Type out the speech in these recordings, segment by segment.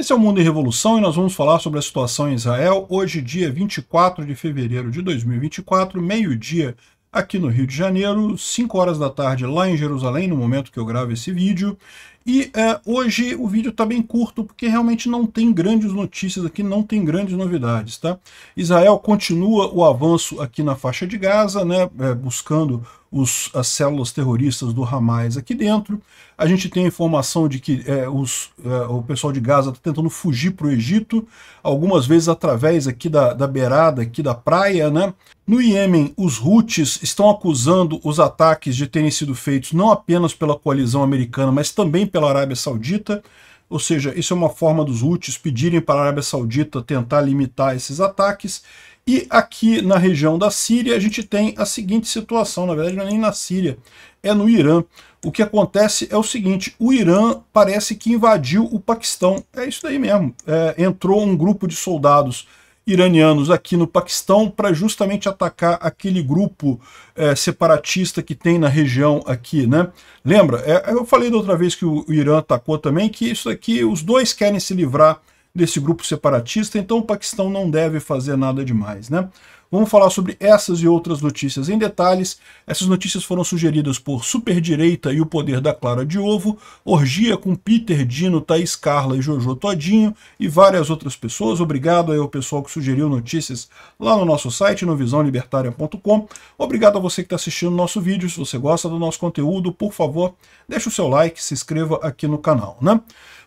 Esse é o Mundo em Revolução e nós vamos falar sobre a situação em Israel hoje, dia 24 de fevereiro de 2024, meio-dia aqui no Rio de Janeiro, 5 horas da tarde lá em Jerusalém, no momento que eu gravo esse vídeo. E é, hoje o vídeo está bem curto, porque realmente não tem grandes notícias aqui, não tem grandes novidades, tá? Israel continua o avanço aqui na faixa de Gaza, né, é, buscando os, as células terroristas do Hamas aqui dentro. A gente tem informação de que é, os, é, o pessoal de Gaza está tentando fugir para o Egito, algumas vezes através aqui da, da beirada, aqui da praia, né? No Iêmen, os Houthis estão acusando os ataques de terem sido feitos não apenas pela coalizão americana, mas também pela pela Arábia Saudita, ou seja, isso é uma forma dos Houthis pedirem para a Arábia Saudita tentar limitar esses ataques. E aqui na região da Síria a gente tem a seguinte situação, na verdade não é nem na Síria, é no Irã. O que acontece é o seguinte, o Irã parece que invadiu o Paquistão, é isso daí mesmo. É, entrou um grupo de soldados iranianos aqui no Paquistão para justamente atacar aquele grupo é, separatista que tem na região aqui, né? Lembra? É, eu falei da outra vez que o, o Irã atacou também que isso aqui, os dois querem se livrar desse grupo separatista, então o Paquistão não deve fazer nada demais, né? Vamos falar sobre essas e outras notícias em detalhes. Essas notícias foram sugeridas por Superdireita e o Poder da Clara de Ovo, Orgia com Peter, Dino, Thaís Carla e Jojo Todinho e várias outras pessoas. Obrigado aí ao pessoal que sugeriu notícias lá no nosso site, no visãolibertaria.com. Obrigado a você que está assistindo o nosso vídeo. Se você gosta do nosso conteúdo, por favor, deixe o seu like, se inscreva aqui no canal, né?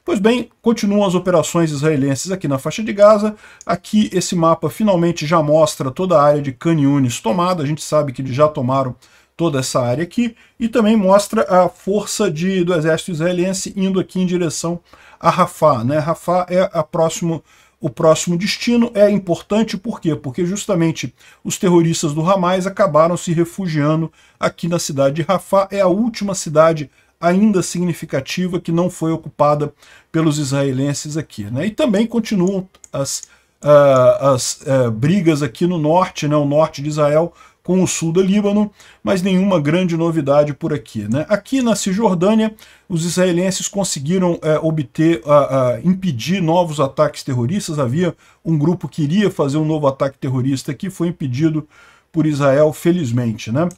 Pois bem, continuam as operações israelenses aqui na faixa de Gaza. Aqui esse mapa finalmente já mostra toda a área de Canyones tomada. A gente sabe que eles já tomaram toda essa área aqui, e também mostra a força de, do exército israelense indo aqui em direção a Rafah. Né? Rafah é a próximo, o próximo destino, é importante por quê? Porque justamente os terroristas do Hamas acabaram se refugiando aqui na cidade de Rafah, é a última cidade ainda significativa que não foi ocupada pelos israelenses aqui. Né? E também continuam as, uh, as uh, brigas aqui no norte, né? o norte de Israel com o sul do Líbano, mas nenhuma grande novidade por aqui. Né? Aqui na Cisjordânia, os israelenses conseguiram é, obter, a, ah, a, ah, impedir novos ataques terroristas, havia um grupo que iria fazer um novo ataque terrorista aqui, foi impedido por Israel, felizmente. Né?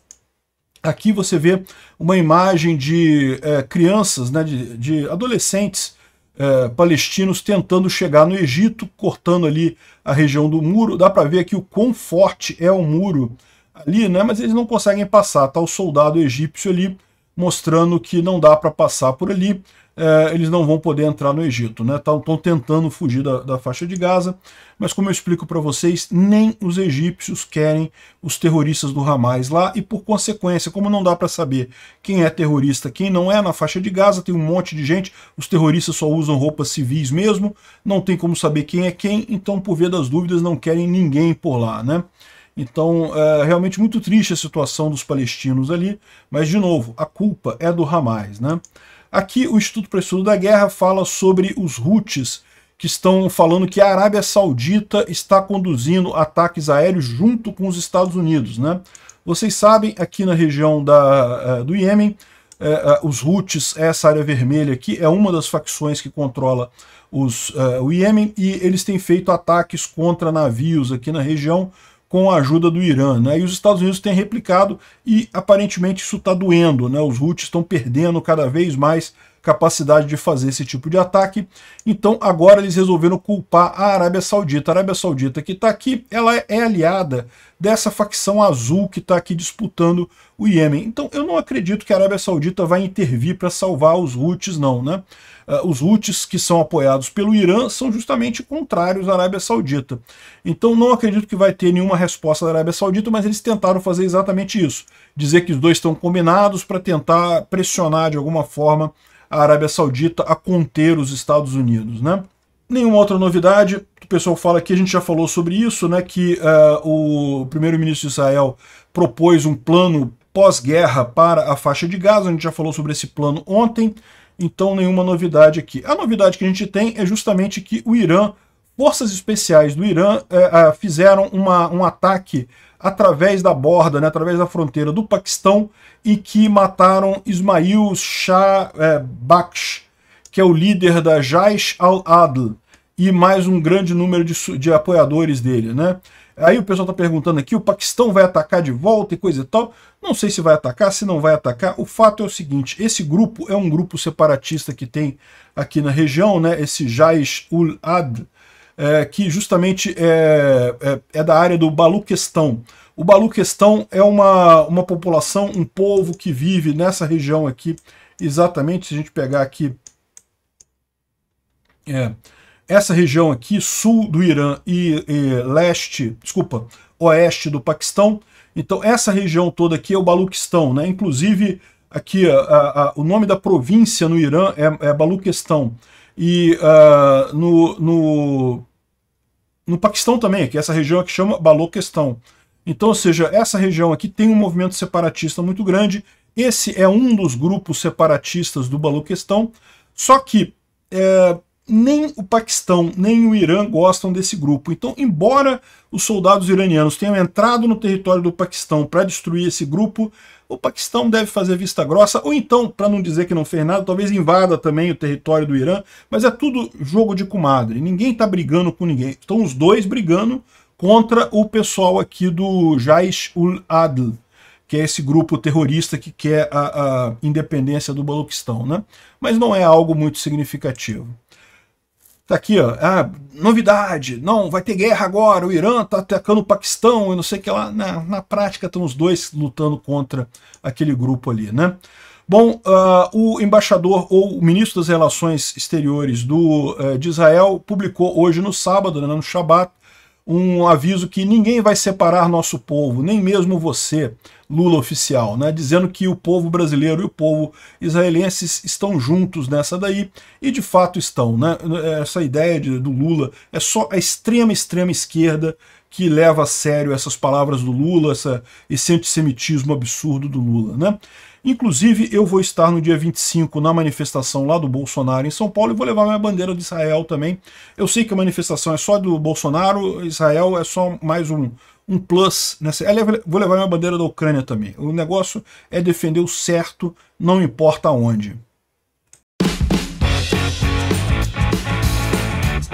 Aqui você vê uma imagem de é, crianças, né, de, de adolescentes é, palestinos tentando chegar no Egito, cortando ali a região do muro. Dá para ver aqui o quão forte é o muro ali, né, mas eles não conseguem passar. Está o soldado egípcio ali mostrando que não dá para passar por ali, é, eles não vão poder entrar no Egito. Estão né? Tá, tentando fugir da, da, faixa de Gaza, mas como eu explico para vocês, nem os egípcios querem os terroristas do Hamas lá, e por consequência, como não dá para saber quem é terrorista, quem não é na faixa de Gaza, tem um monte de gente, os terroristas só usam roupas civis mesmo, não tem como saber quem é quem, então por via das dúvidas não querem ninguém por lá. né? Então, é realmente muito triste a situação dos palestinos ali, mas, de novo, a culpa é do Hamas. Né? Aqui, o Instituto para Estudo da Guerra fala sobre os Houthis, que estão falando que a Arábia Saudita está conduzindo ataques aéreos junto com os Estados Unidos. Né? Vocês sabem, aqui na região da, é, do Iêmen, é, é, os Houthis, essa área vermelha aqui, é uma das facções que controla os, o Iêmen, e eles têm feito ataques contra navios aqui na região, com a ajuda do Irã. Né? E os Estados Unidos têm replicado e aparentemente isso está doendo. Né? Os Houthis estão perdendo cada vez mais capacidade de fazer esse tipo de ataque. Então agora eles resolveram culpar a Arábia Saudita. A Arábia Saudita que está aqui, ela é aliada dessa facção azul que está aqui disputando o Iêmen. Então eu não acredito que a Arábia Saudita vai intervir para salvar os Houthis não, né? Ah, os Houthis que são apoiados pelo Irã são justamente contrários à Arábia Saudita. Então não acredito que vai ter nenhuma resposta da Arábia Saudita, mas eles tentaram fazer exatamente isso. Dizer que os dois estão combinados para tentar pressionar de alguma forma a Arábia Saudita a conter os Estados Unidos. Né? Nenhuma outra novidade, o pessoal fala aqui, a gente já falou sobre isso, né, que uh, o primeiro-ministro de Israel propôs um plano pós-guerra para a faixa de Gaza, a gente já falou sobre esse plano ontem, então nenhuma novidade aqui. A novidade que a gente tem é justamente que o Irã forças especiais do Irã é, fizeram uma, um ataque através da borda, né, através da fronteira do Paquistão, e que mataram Ismail Shah é, Baksh, que é o líder da Jaish al-Adl, e mais um grande número de, de apoiadores dele. Né? Aí o pessoal está perguntando aqui, o Paquistão vai atacar de volta e coisa e tal. Não sei se vai atacar, se não vai atacar. O fato é o seguinte, esse grupo é um grupo separatista que tem aqui na região, né? esse Jaish al adl é, que justamente é, é, é, da área do Baluquestão. O Baluquestão é uma, uma população, um povo que vive nessa região aqui, exatamente, se a gente pegar aqui, é, essa região aqui, sul do Irã e, e leste, desculpa, oeste do Paquistão, então essa região toda aqui é o Baluquistão, né? Inclusive aqui a, a, o nome da província no Irã é, é Baluquistão. E uh, no, no, no Paquistão também, que é essa região que chama Baloquistão. Então, ou seja, essa região aqui tem um movimento separatista muito grande. Esse é um dos grupos separatistas do Baloquistão. Só que é, nem o Paquistão, nem o Irã gostam desse grupo. Então, embora os soldados iranianos tenham entrado no território do Paquistão para destruir esse grupo, o Paquistão deve fazer vista grossa, ou então, para não dizer que não fez nada, talvez invada também o território do Irã, mas é tudo jogo de comadre. Ninguém está brigando com ninguém. Estão os dois brigando contra o pessoal aqui do Jaish ul-Adl, que é esse grupo terrorista que quer a, a independência do Baluquistão. Né? Mas não é algo muito significativo. Tá aqui, ó. Ah, novidade. Não, vai ter guerra agora. O Irã tá atacando o Paquistão e não sei o que lá. Na, na prática, estão os dois lutando contra aquele grupo ali, né? Bom, uh, o embaixador ou o ministro das Relações Exteriores do, uh, de Israel publicou hoje no sábado, né, no Shabat, um aviso que ninguém vai separar nosso povo, nem mesmo você, Lula oficial, né? dizendo que o povo brasileiro e o povo israelense estão juntos nessa daí, e de fato estão. Né? Essa ideia de, do Lula é só a extrema, extrema esquerda que leva a sério essas palavras do Lula, essa, esse antissemitismo absurdo do Lula. Né? Inclusive, eu vou estar no dia 25 na manifestação lá do Bolsonaro em São Paulo e vou levar minha bandeira de Israel também. Eu sei que a manifestação é só do Bolsonaro, Israel é só mais um, um plus. Nessa... É, vou levar minha bandeira da Ucrânia também. O negócio é defender o certo, não importa onde.